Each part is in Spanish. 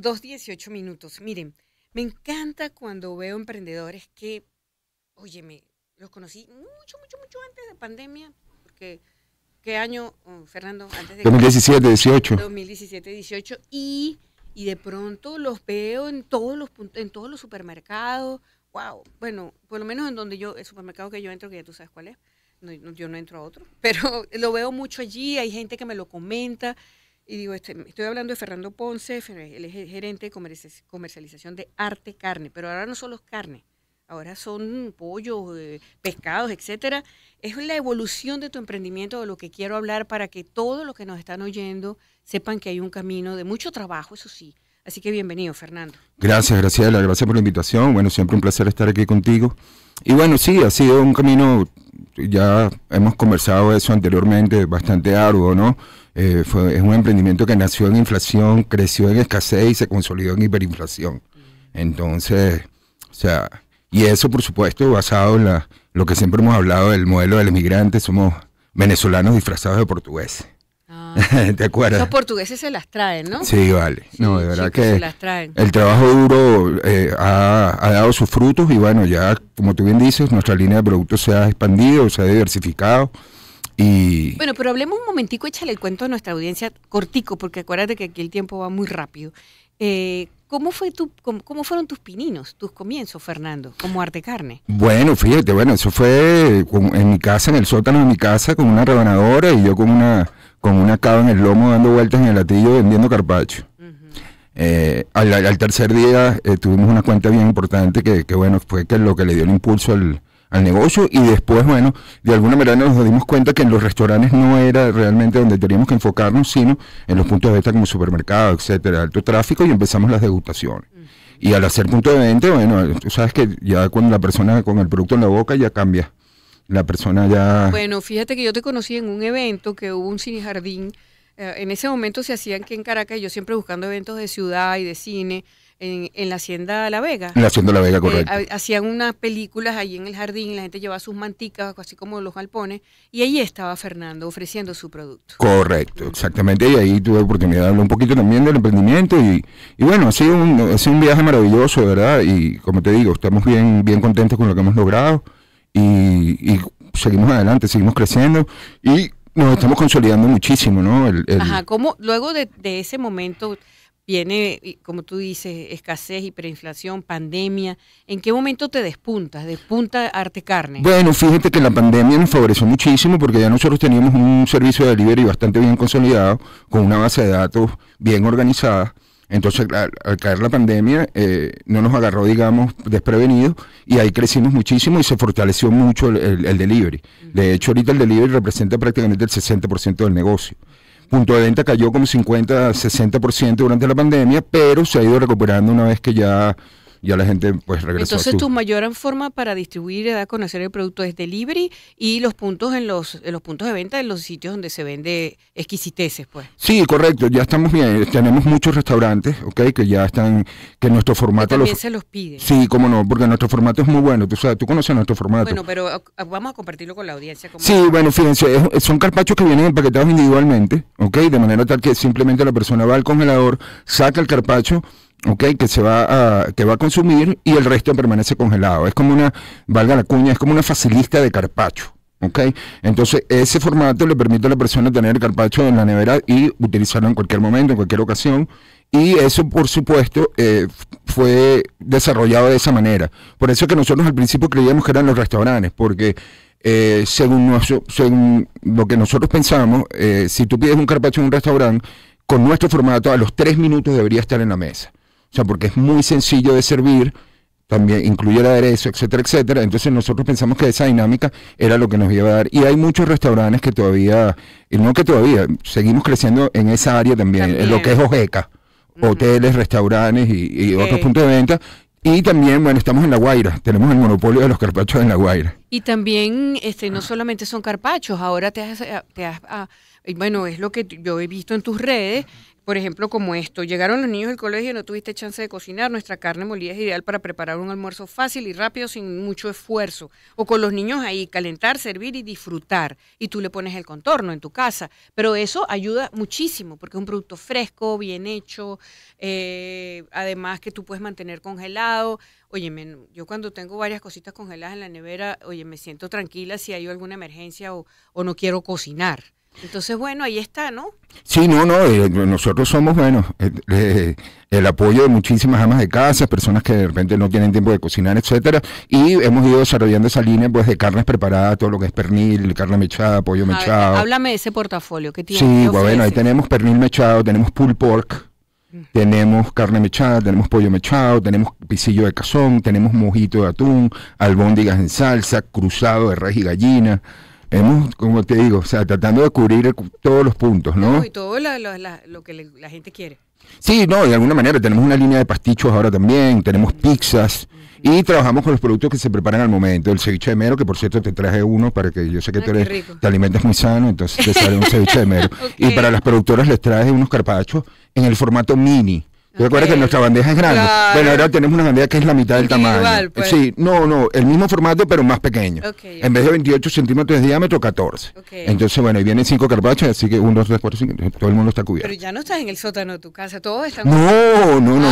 Dos dieciocho minutos. Miren, me encanta cuando veo emprendedores que, óyeme, los conocí mucho, mucho, mucho antes de pandemia, porque ¿qué año, oh, Fernando? 2017, 18. 2017, 18. Y, de pronto los veo en todos los, en todos los supermercados. Wow, bueno, por lo menos en donde yo, el supermercado que yo entro, que ya tú sabes cuál es, yo no entro a otro, pero lo veo mucho allí, hay gente que me lo comenta y digo, este, estoy hablando de Fernando Ponce, el gerente de comercialización de arte carne, pero ahora no solo es carne, ahora son pollos, eh, pescados, etcétera. Es la evolución de tu emprendimiento de lo que quiero hablar para que todos los que nos están oyendo sepan que hay un camino de mucho trabajo, eso sí. Así que bienvenido, Fernando. Gracias, Graciela, gracias por la invitación. Bueno, siempre un placer estar aquí contigo. Y bueno, sí, ha sido un camino, ya hemos conversado eso anteriormente, bastante arduo, ¿no? Eh, es un emprendimiento que nació en inflación, creció en escasez y se consolidó en hiperinflación. Entonces, o sea, y eso por supuesto basado en la, lo que siempre hemos hablado del modelo del emigrante, somos venezolanos disfrazados de portugueses. Ah. ¿Te acuerdas? Los portugueses se las traen, ¿no? Sí, vale. no, de verdad que el trabajo duro eh, ha, ha, dado sus frutos y bueno, ya como tú bien dices, nuestra línea de productos se ha expandido, se ha diversificado. Bueno, pero hablemos un momentico, échale el cuento a nuestra audiencia cortico, porque acuérdate que aquí el tiempo va muy rápido. Eh, ¿Cómo, fue tu, cómo, fueron tus pininos, tus comienzos, Fernando, como arte carne? Bueno, fíjate, bueno, eso fue en mi casa, en el sótano de mi casa, con una rebanadora y yo con una, con una cava en el lomo dando vueltas en el latillo vendiendo carpacho. Eh, al, tercer día eh, tuvimos una cuenta bien importante que, que, bueno, fue que lo que le dio el impulso al, al negocio y después, bueno, de alguna manera nos dimos cuenta que en los restaurantes no era realmente donde teníamos que enfocarnos, sino en los puntos de venta como supermercado, etcétera, alto tráfico y empezamos las degustaciones. Y al hacer punto de venta, bueno, tú sabes que ya cuando la persona con el producto en la boca ya cambia. La persona ya... Bueno, fíjate que yo te conocí en un evento que hubo un cine jardín. Eh, en ese momento se hacían que en Caracas, yo siempre buscando eventos de ciudad y de cine, en, la Hacienda La Vega. En la Hacienda La Vega, eh, correcto. hacían unas películas allí en el jardín, la gente llevaba sus manticas, así como los galpones, y ahí estaba Fernando ofreciendo su producto. Correcto, exactamente, y ahí tuve oportunidad de hablar un poquito también del emprendimiento, y, bueno, ha sido, un, un viaje maravilloso, ¿verdad? Y como te digo, estamos bien, bien contentos con lo que hemos logrado, y, seguimos adelante, seguimos creciendo, y nos estamos consolidando muchísimo, ¿no? Ajá, como luego de ese momento viene, como tú dices, escasez, hiperinflación, pandemia. ¿En qué momento te despuntas? ¿Despunta Arte Carne? Bueno, fíjate que la pandemia nos favoreció muchísimo porque ya nosotros teníamos un servicio de delivery bastante bien consolidado, con una base de datos bien organizada. Entonces, al, caer la pandemia, eh, no nos agarró, digamos, desprevenidos y ahí crecimos muchísimo y se fortaleció mucho el, el delivery. De hecho, ahorita el delivery representa prácticamente el 60% del negocio punto de venta cayó como 50, 60% durante la pandemia, pero se ha ido recuperando una vez que ya ya la gente pues Entonces tu mayor forma para distribuir y dar a conocer el producto es delivery y los puntos en los, los puntos de venta en los sitios donde se vende exquisiteces, pues. Sí, correcto, ya estamos bien, eh, tenemos muchos restaurantes, ok, que ya están, que nuestro formato... Que también se los pide. Sí, cómo no, porque nuestro formato es muy bueno, tú sabes, tú conoces nuestro formato. Bueno, pero ah, ah, vamos a compartirlo con la audiencia. sí, bueno, fíjense, son carpachos que vienen empaquetados individualmente, de manera tal que simplemente la persona va al congelador, saca el carpacho, que se va a, que va a consumir y el resto permanece congelado. Es como una, valga la cuña, es como una facilista de carpacho. Okay. Entonces, ese formato le permite a la persona tener el carpacho en la nevera y utilizarlo en cualquier momento, en cualquier ocasión. Y eso, por supuesto, eh, fue desarrollado de esa manera. Por eso que nosotros al principio creíamos que eran los restaurantes, porque eh, según, según lo que nosotros pensamos, eh, si tú pides un carpacho en un restaurante, con nuestro formato, a los tres minutos debería estar en la mesa. O sea, porque es muy sencillo de servir, también incluye el aderezo, etcétera, etcétera. Entonces nosotros pensamos que esa dinámica era lo que nos iba a dar. Y hay muchos restaurantes que todavía, y no que todavía, seguimos creciendo en esa área también, en lo que es Ojeca, hoteles, restaurantes y, otros puntos de venta. Y también, bueno, estamos en La Guaira, tenemos el monopolio de los carpachos en La Guaira. Y también, este, no solamente son carpachos, ahora te has, te ah, bueno, es lo que yo he visto en tus redes, por ejemplo, como esto, llegaron los niños del colegio y no tuviste chance de cocinar, nuestra carne molida es ideal para preparar un almuerzo fácil y rápido sin mucho esfuerzo. O con los niños ahí, calentar, servir y disfrutar. Y tú le pones el contorno en tu casa. Pero eso ayuda muchísimo porque es un producto fresco, bien hecho, eh, además que tú puedes mantener congelado. Oye, yo cuando tengo varias cositas congeladas en la nevera, oye, me siento tranquila si hay alguna emergencia o no quiero cocinar. Entonces, bueno, ahí está, ¿no? Sí, no, no, eh, nosotros somos, bueno, eh, eh, el apoyo de muchísimas amas de casa, personas que de repente no tienen tiempo de cocinar, etcétera, y hemos ido desarrollando esa línea pues de carnes preparadas, todo lo que es pernil, carne mechada, pollo mechado. háblame de ese portafolio que tiene. Sí, bueno, ahí tenemos pernil mechado, tenemos pulled pork, mm. tenemos carne mechada, tenemos pollo mechado, tenemos pisillo de cazón, tenemos mojito de atún, albóndigas en salsa, cruzado de res y gallina. Hemos, como te digo, o sea, tratando de cubrir todos los puntos, ¿no? y todo lo que la gente quiere. Sí, no, de alguna manera tenemos una línea de pastichos ahora también, tenemos pizzas y trabajamos con los productos que se preparan al momento. El ceviche de mero, que por cierto te traje uno para que yo sé que ah, tú te, eres, alimentas muy sano, entonces te sale un ceviche de mero. Y para las productoras les traje unos carpachos en el formato mini Recuerda que nuestra eh, bandeja es grande. Bueno, ahora tenemos una bandeja que es la mitad del tamaño. Pues. Sí, no, no, el mismo formato, pero más pequeño. en vez de 28 centímetros de diámetro, 14. Entonces, bueno, y vienen cinco carpachos, así que 1, 2, 3, 4, 5, todo el mundo está cubierto. Pero ya no estás en el sótano de tu casa, todos están. No, no, no, no.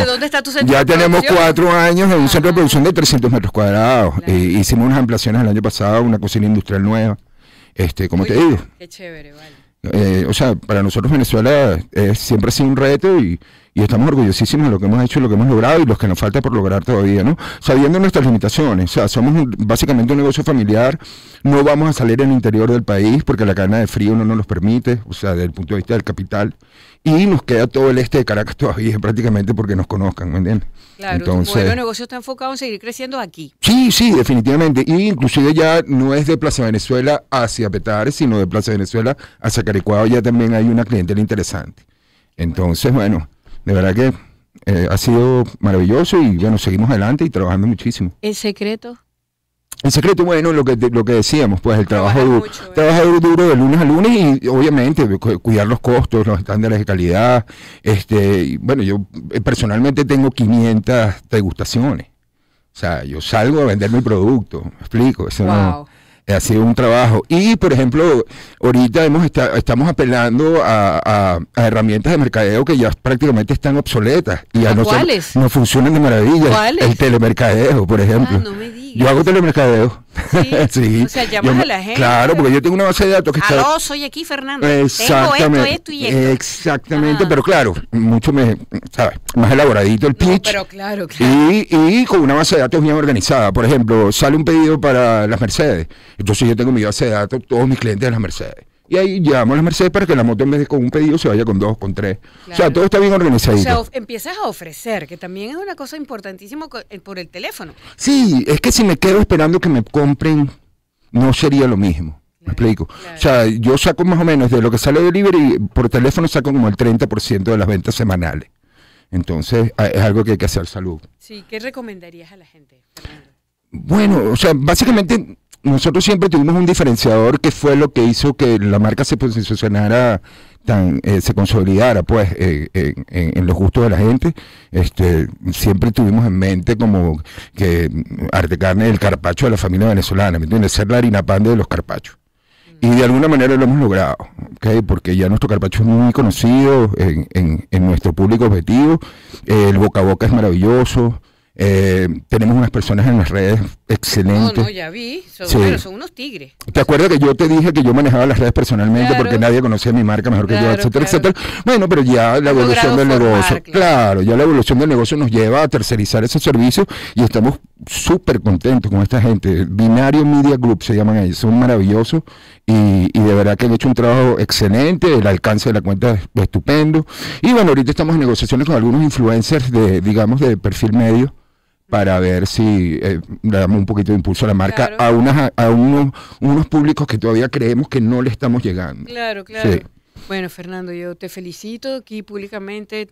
Ah, dónde está tu centro Ya tenemos cuatro años en un centro de producción de 300 metros cuadrados. Eh, hicimos unas ampliaciones el año pasado, una cocina industrial nueva. Este, como te digo. Qué chévere, vale. Eh, o sea, para nosotros Venezuela es siempre ha sido un reto y y estamos orgullosísimos de lo que hemos hecho y lo que hemos logrado y los que nos falta por lograr todavía, ¿no? Sabiendo nuestras limitaciones, o sea, somos básicamente un negocio familiar, no vamos a salir al interior del país porque la cadena de frío no nos los permite, o sea, desde el punto de vista del capital, y nos queda todo el este de Caracas todavía prácticamente porque nos conozcan, ¿me entiendes? Entonces, negocio está enfocado en seguir creciendo aquí. Sí, sí, definitivamente, y inclusive ya no es de Plaza Venezuela hacia Petare, sino de Plaza Venezuela hacia Caricuado, ya también hay una clientela interesante. Entonces, bueno de verdad que eh, ha sido maravilloso y bueno, seguimos adelante y trabajando muchísimo. ¿El secreto? El secreto, bueno, lo que, lo que decíamos, pues el trabajo, duro, duro de lunes a lunes y obviamente cuidar los costos, los estándares de calidad. Este, bueno, yo eh, personalmente tengo 500 degustaciones. O sea, yo salgo a vender mi producto, explico. Eso ha sido un trabajo. Y, por ejemplo, ahorita hemos estamos apelando a, herramientas de mercadeo que ya prácticamente están obsoletas y ya no, no funcionan de maravilla. El telemercadeo, por ejemplo. Ah, yo hago telemercadeo. O sea, a la gente. Claro, porque yo tengo una base de datos que soy aquí, Fernando. Exactamente. Exactamente, ah. pero claro, mucho me, más elaboradito el pitch. pero claro, Y, y con una base de datos bien organizada. Por ejemplo, sale un pedido para las Mercedes. Entonces yo tengo mi base de datos, todos mis clientes de las Mercedes y ahí llevamos las Mercedes para que la moto en vez de con un pedido se vaya con dos, con tres. O sea, todo está bien organizado. O sea, empiezas a ofrecer, que también es una cosa importantísima eh, por el teléfono. Sí, es que si me quedo esperando que me compren, no sería lo mismo. me explico. O sea, yo saco más o menos de lo que sale de delivery, por teléfono saco como el 30% de las ventas semanales. Entonces, es algo que hay que hacer salud. Sí, ¿qué recomendarías a la gente? Bueno, o sea, básicamente nosotros siempre tuvimos un diferenciador que fue lo que hizo que la marca se posicionara tan eh, se consolidara pues eh, eh, en, los gustos de la gente este siempre tuvimos en mente como que mm, arte carne el carpacho de la familia venezolana me entiendes ser la harina pan de los carpachos y de alguna manera lo hemos logrado, porque ya nuestro carpacho es muy conocido en, en nuestro público objetivo, el boca a boca es maravilloso, eh, tenemos unas personas en las redes excelentes. No, ya vi. Son, unos tigres. ¿Te acuerdas que yo te dije que yo manejaba las redes personalmente porque nadie conocía mi marca mejor que yo, etcétera, etcétera? Bueno, pero ya la evolución del negocio. Claro. ya la evolución del negocio nos lleva a tercerizar ese servicio y estamos súper contentos con esta gente. Binario Media Group se llaman ellos, son maravillosos y, y de verdad que han hecho un trabajo excelente. El alcance de la cuenta es estupendo. Y bueno, ahorita estamos en negociaciones con algunos influencers de, digamos, de perfil medio para ver si eh, damos un poquito de impulso a la marca a, a unos, públicos que todavía creemos que no le estamos llegando. Claro, claro. Bueno, Fernando, yo te felicito aquí públicamente.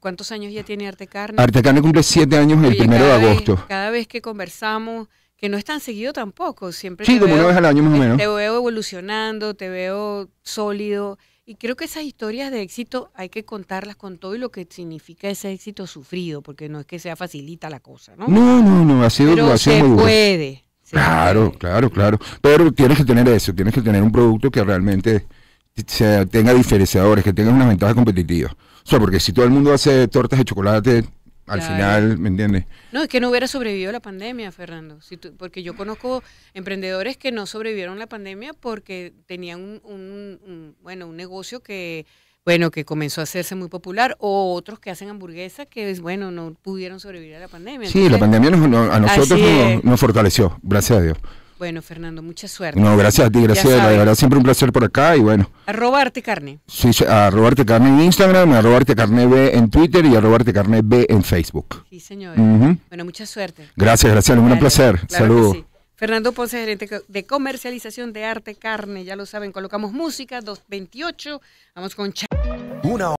¿Cuántos años ya tiene Arte Carne? Arte Carne cumple siete años el primero de agosto. cada vez que conversamos, que no es tan seguido tampoco, siempre. Sí, como una vez al año más o menos. Te veo evolucionando, te veo sólido. Y creo que esas historias de éxito hay que contarlas con todo y lo que significa ese éxito sufrido, porque no es que sea facilita la cosa, ¿no? No, no, no, ha sido, Pero ha se puede. claro, claro, claro. Pero tienes que tener eso, tienes que tener un producto que realmente sea, tenga diferenciadores, que tenga unas ventajas competitivas. O sea, porque si todo el mundo hace tortas de chocolate, al final, ¿me entiendes? No, es que no hubiera sobrevivido la pandemia, Fernando, porque yo conozco emprendedores que no sobrevivieron la pandemia porque tenían un, bueno, un negocio que bueno, que comenzó a hacerse muy popular, o otros que hacen hamburguesas que, bueno, no pudieron sobrevivir a la pandemia. Sí, la pandemia a nosotros nos fortaleció, gracias a Dios. Bueno, Fernando, mucha suerte. No, gracias a ti, gracias. La verdad, siempre un placer por acá y bueno. Arrobarte carne. Sí, arrobarte carne en Instagram, robarte carne B en Twitter y robarte carne B en Facebook. Sí, señor. Bueno, mucha suerte. Gracias, gracias, un placer. Saludos. Fernando Ponce, gerente de comercialización de arte carne. Ya lo saben, colocamos música, 228. Vamos con. Una